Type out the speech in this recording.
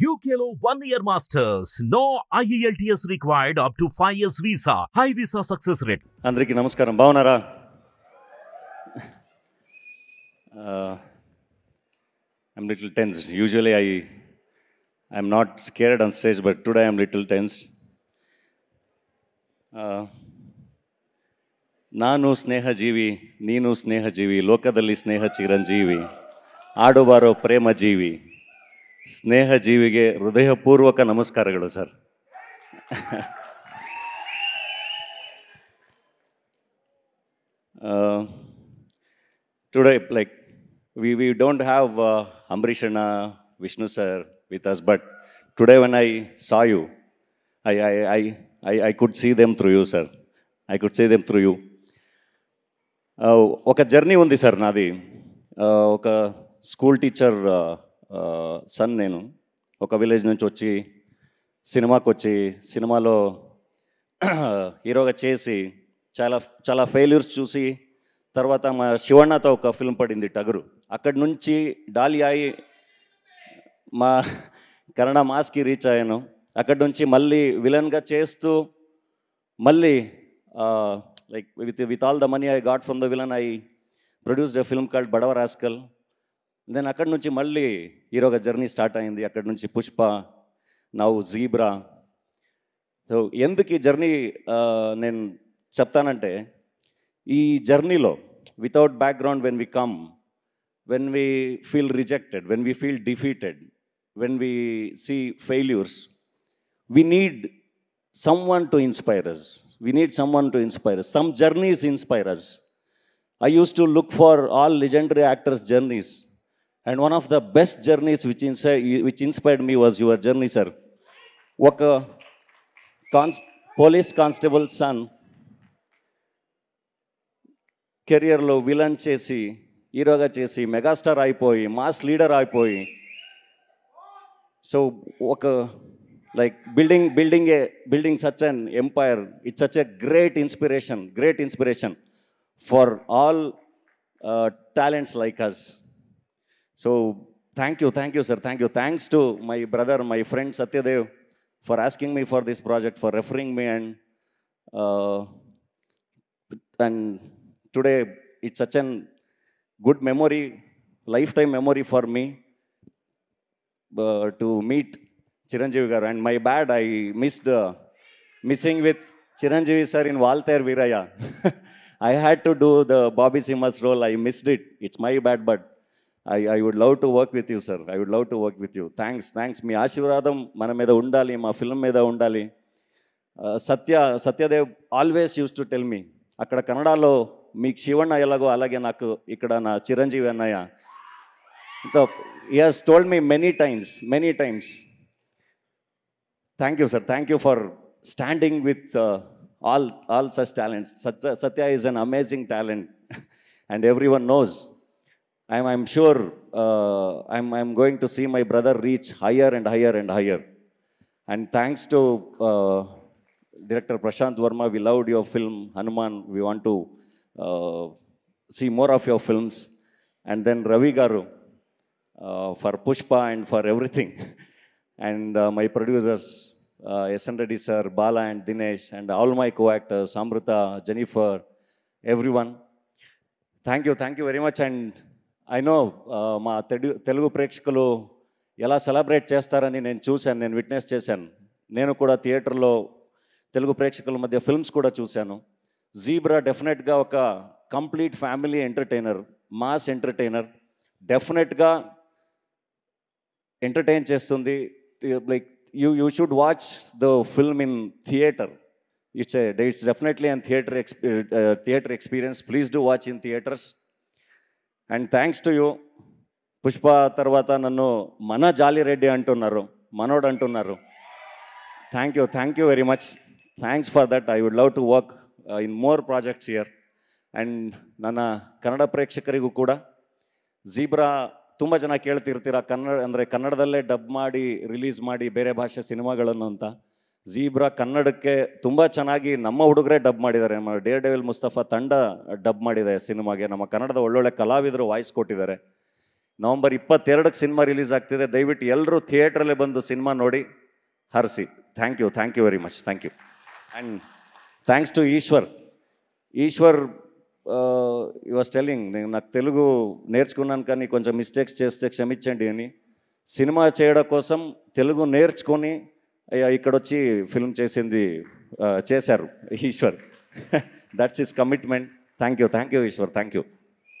UKLO one year masters. No IELTS required up to five years visa. High visa success rate. Andriki Namaskaram Baunara. Uh, I'm little tensed. Usually I I'm not scared on stage, but today I'm a little tense. Uh, ನಾನು ಸ್ನೇಹ Ninus ನೀನು ಸ್ನೇಹ ಜೀವಿ ಲೋಕದಲ್ಲಿ ಸ್ನೇಹ ಚಿರಂಜೀವಿ ಆಡುಬಾರೋ ಪ್ರೇಮ ಜೀವಿ ಸ್ನೇಹ ಜೀವಿಗೆ ಹೃದಯಪೂರ್ವಕ ನಮಸ್ಕಾರಗಳು sir today like we, we don't have uh, amrish and uh, vishnu sir with us but today when i saw you I, I, I, I, I could see them through you sir i could see them through you ఒక journey ఉంది sir నాది ఒక school teacher sun నేను ఒక village నుంచి వచ్చి సినిమాకి వచ్చి సినిమాలో హీరోగా చేసి చాలా చాలా ఫెయిల్యూర్స్ చూసి తర్వాత మా శివణతో ఒక ఫిల్మ్ పడింది టగరు అక్కడి నుంచి డాలి అయి మా కన్నడ మాస్కి రీచ్ అయ్యాను అక్కడి నుంచి మళ్ళీ విలన్గా చేస్తూ మళ్ళీ like with with all the money I got from the villain I produced a film called Badava Rascal then అక్కడి నుంచి మళ్ళీ హీరోగా జర్నీ స్టార్ట్ అయింది అక్కడి నుంచి పుష్ప నవ్వు జీబ్రా సో ఎందుకు ఈ జర్నీ నేను చెప్తానంటే ఈ జర్నీలో without background when we come when we feel rejected when we feel defeated when we see failures we need someone to inspires we we need someone to inspire some journeys inspires I used to look for all legendary actors journeys And one of the best journeys which, inspired me was your journey, sir. police constable son, career low, villain chesi, iroga chesi, megastar aipoi, mass leader aipoi. So, waka, like building, building, a, building such an empire, it's such a great inspiration, great inspiration for all uh, talents like us. So thank you, thank you, sir. Thank you. Thanks to my brother, my friend Satyadev for asking me for this project, for referring me and uh, and today it's such a good memory, lifetime memory for me uh, to meet Chiranjeevi And my bad, I missed uh, missing with Chiranjeevi sir in Walter Viraya. I had to do the Bobby Simas role. I missed it. It's my bad, but I I would love to work with you sir I would love to work with you thanks thanks మీ ఆశీర్వాదం మన మీద ఉండాలి మా film మీద ఉండాలి Satya Satyadev always used to tell me అక్కడ కన్నడలో మీకు శివన్న ఎలాగో అలాగే నాకు ఇక్కడ నా చిరంజీవి అన్నయ్య he has told me many times many times thank you sir thank you for standing with all all such talents Satya Satya is an amazing talent and everyone knows I'm, I'm sure uh, I'm, I'm going to see my brother reach higher and higher and higher. And thanks to uh, Director Prashant Verma, we loved your film, Hanuman. We want to uh, see more of your films. And then Ravi Garu uh, for Pushpa and for everything. and uh, my producers, uh, S. N. sir, Bala and Dinesh, and all my co-actors, Amrita, Jennifer, everyone. Thank you, thank you very much. And I know uh, మా తెలుగు తెలుగు ప్రేక్షకులు ఎలా celebrate చేస్తారని నేను చూశాను నేను witness చేశాను నేను కూడా థియేటర్లో తెలుగు ప్రేక్షకుల మధ్య ఫిల్మ్స్ కూడా చూశాను జీబ్రా డెఫినెట్గా ఒక complete family entertainer mass entertainer డెఫినెట్గా ఎంటర్టైన్ చేస్తుంది like you you should watch the film in theatre it's it's definitely and theatre ఎక్స్పీ theatre experience please do watch in theatres and thanks to you Pushpa ತರ್ವಾತ ನಾನು ಮನ Jolly Reddy ಅಂಟುನ್ನಾರು ಮನೋಡ್ ಅಂಟುನ್ನಾರು thank you thank you very much thanks for that I would love to work in more projects here and ನನ್ನ ಕನ್ನಡ ಪ್ರೇಕ್ಷಕರಿಗೂ ಕೂಡ zebra ತುಂಬ ಜನ ಕೇಳ್ತಿರ್ತೀರ ಕನ್ನಡ ಅಂದರೆ ಕನ್ನಡದಲ್ಲೇ ಡಬ್ ಮಾಡಿ ರಿಲೀಸ್ ಮಾಡಿ ಬೇರೆ ಭಾಷೆ ಸಿನಿಮಾಗಳನ್ನು ಅಂತ ಝೀಬ್ರಾ ಕನ್ನಡಕ್ಕೆ ತುಂಬ ಚೆನ್ನಾಗಿ ನಮ್ಮ ಹುಡುಗರೇ ಡಬ್ ಮಾಡಿದ್ದಾರೆ ನಮ್ಮ ಡೇರ್ ಡೆವಿಲ್ ಮುಸ್ತಫಾ ತಂಡ ಡಬ್ ಮಾಡಿದೆ ಸಿನಿಮಾಗೆ ನಮ್ಮ ಕನ್ನಡದ ಒಳ್ಳೊಳ್ಳೆ ಕಲಾವಿದರು ವಾಯ್ಸ್ ಕೊಟ್ಟಿದ್ದಾರೆ ನವಂಬರ್ ಇಪ್ಪತ್ತೆರಡಕ್ಕೆ ಸಿನಿಮಾ ರಿಲೀಸ್ ಆಗ್ತಿದೆ ದಯವಿಟ್ಟು ಎಲ್ಲರೂ ಥಿಯೇಟ್ರಲ್ಲೇ ಬಂದು ಸಿನಿಮಾ ನೋಡಿ ಹರಿಸಿ thank you thank you very much thank you and thanks to Eshwar Eshwar you was telling ನೀವು ನಾನು ತೆಲುಗು నేర్చుకున్నాను కానీ ಮಿಸ್ಟೇಕ್ಸ್ ಮಿಸ್ಟೇಕ್ಸ್ చేస్తే ಸಿನಿಮಾ అని సినిమా కోసం అయ్యా ఇక్కడ వచ్చి ఫిల్మ్ చేసింది చేశారు Eshwar that's is commitment thank you thank you Eshwar thank you